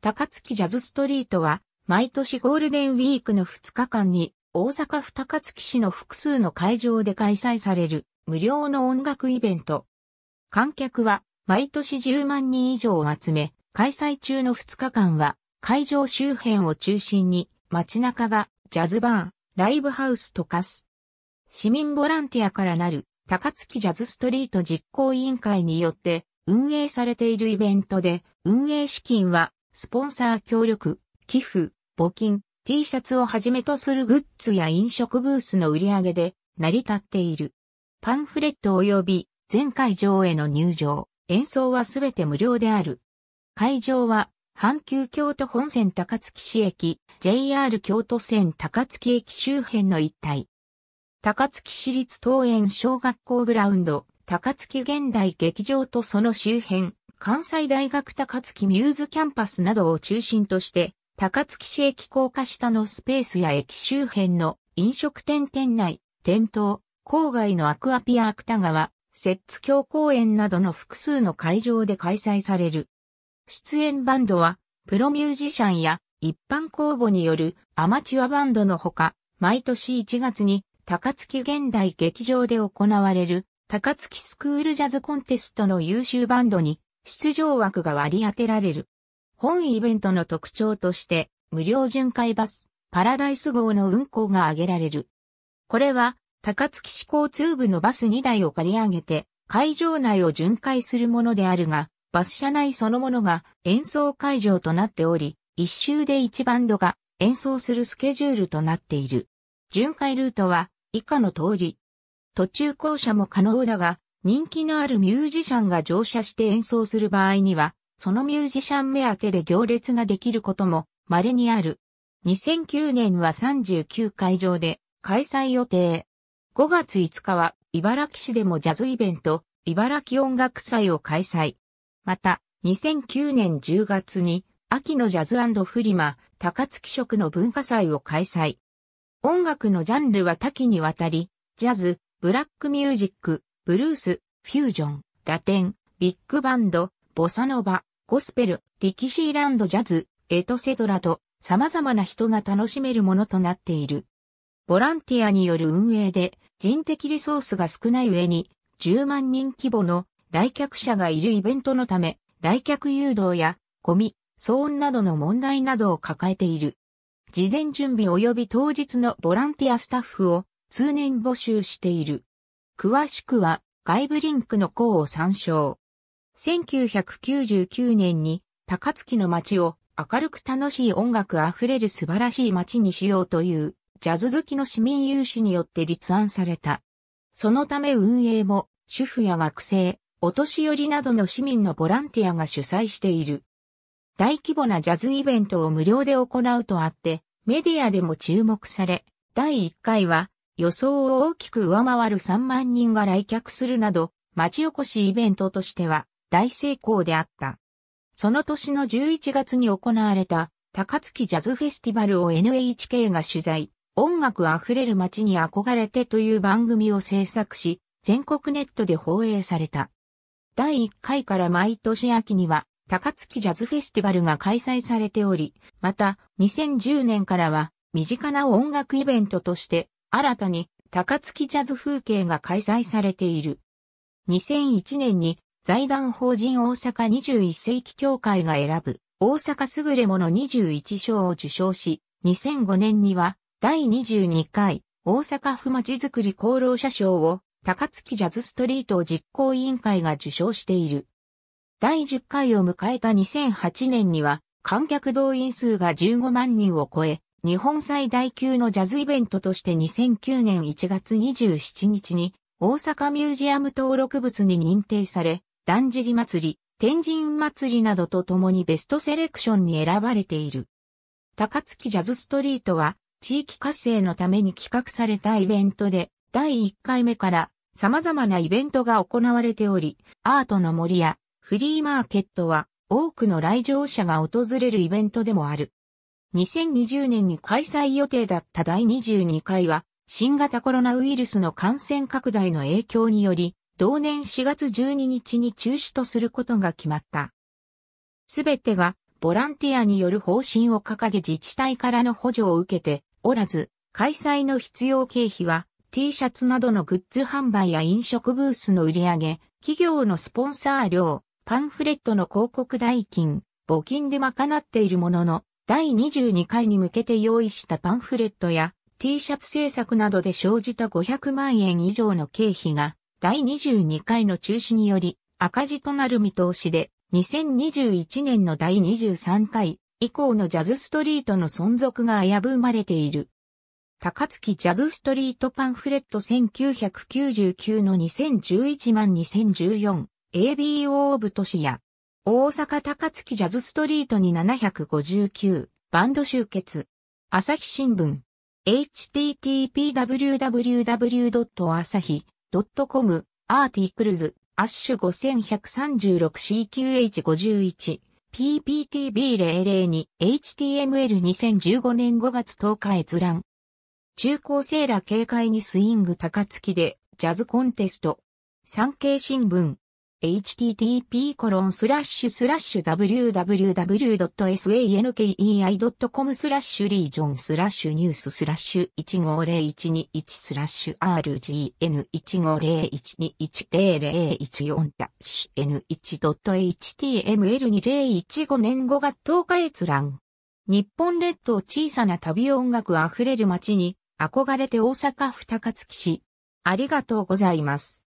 高槻ジャズストリートは、毎年ゴールデンウィークの2日間に、大阪府高槻市の複数の会場で開催される、無料の音楽イベント。観客は、毎年10万人以上を集め、開催中の2日間は、会場周辺を中心に、街中が、ジャズバー、ライブハウスと化す。市民ボランティアからなる、高槻ジャズストリート実行委員会によって、運営されているイベントで、運営資金は、スポンサー協力、寄付、募金、T シャツをはじめとするグッズや飲食ブースの売り上げで成り立っている。パンフレット及び全会場への入場、演奏はすべて無料である。会場は阪急京都本線高槻市駅、JR 京都線高槻駅周辺の一帯。高槻市立桃園小学校グラウンド、高槻現代劇場とその周辺、関西大学高槻ミューズキャンパスなどを中心として、高槻市駅高架下のスペースや駅周辺の飲食店店内、店頭、郊外のアクアピア芥川、摂津京公園などの複数の会場で開催される。出演バンドは、プロミュージシャンや一般公募によるアマチュアバンドのほか、毎年1月に高槻現代劇場で行われる高槻スクールジャズコンテストの優秀バンドに出場枠が割り当てられる。本イベントの特徴として、無料巡回バス、パラダイス号の運行が挙げられる。これは、高槻市交通部のバス2台を借り上げて、会場内を巡回するものであるが、バス車内そのものが演奏会場となっており、一周で一バンドが演奏するスケジュールとなっている。巡回ルートは以下の通り。途中降車も可能だが、人気のあるミュージシャンが乗車して演奏する場合には、そのミュージシャン目当てで行列ができることも稀にある。2009年は39会場で開催予定。5月5日は茨城市でもジャズイベント、茨城音楽祭を開催。また、2009年10月に秋のジャズフリマ、高槻食の文化祭を開催。音楽のジャンルは多岐にわたり、ジャズ、ブラックミュージック、ブルース、フュージョン、ラテン、ビッグバンド、ボサノバ、ゴスペル、ディキシーランドジャズ、エトセトラと様々な人が楽しめるものとなっている。ボランティアによる運営で人的リソースが少ない上に10万人規模の来客者がいるイベントのため来客誘導やゴミ、騒音などの問題などを抱えている。事前準備及び当日のボランティアスタッフを通年募集している。詳しくは外部リンクの項を参照。1999年に高槻の街を明るく楽しい音楽あふれる素晴らしい街にしようというジャズ好きの市民有志によって立案された。そのため運営も主婦や学生、お年寄りなどの市民のボランティアが主催している。大規模なジャズイベントを無料で行うとあって、メディアでも注目され、第1回は予想を大きく上回る3万人が来客するなど、町おこしイベントとしては大成功であった。その年の11月に行われた高槻ジャズフェスティバルを NHK が取材、音楽あふれる街に憧れてという番組を制作し、全国ネットで放映された。第1回から毎年秋には高槻ジャズフェスティバルが開催されており、また2010年からは身近な音楽イベントとして新たに高槻ジャズ風景が開催されている。2001年に財団法人大阪21世紀協会が選ぶ大阪優れもの21賞を受賞し、2005年には第22回大阪府まちづくり功労者賞を高槻ジャズストリート実行委員会が受賞している。第10回を迎えた2008年には観客動員数が15万人を超え、日本最大級のジャズイベントとして2009年1月27日に大阪ミュージアム登録物に認定され、だんじり祭り、天神祭りなどと共にベストセレクションに選ばれている。高槻ジャズストリートは地域活性のために企画されたイベントで第1回目から様々なイベントが行われており、アートの森やフリーマーケットは多くの来場者が訪れるイベントでもある。2020年に開催予定だった第22回は、新型コロナウイルスの感染拡大の影響により、同年4月12日に中止とすることが決まった。すべてがボランティアによる方針を掲げ自治体からの補助を受けておらず、開催の必要経費は T シャツなどのグッズ販売や飲食ブースの売り上げ、企業のスポンサー料、パンフレットの広告代金、募金で賄っているものの、第22回に向けて用意したパンフレットや T シャツ制作などで生じた500万円以上の経費が第22回の中止により赤字となる見通しで2021年の第23回以降のジャズストリートの存続が危ぶまれている。高槻ジャズストリートパンフレット1999の2011万2014 ABO 部都市や大阪高槻ジャズストリートに759バンド集結。朝日新聞 http://www.asahi.com アーティクルズアッシュ 5136CQH51PPTB002HTML2015 年5月10日閲覧中高生ら警戒にスイング高槻でジャズコンテスト産経新聞 http://www.sankei.com スラッシュリージョンスラッシュニューススラッシュ15011スラッシュ r g n 1 5 0 1 1 2 0 0 1 4ダッシュ n1.html2015 年5月10日閲覧。日本列島小さな旅音楽あふれる街に憧れて大阪二月市。ありがとうございます。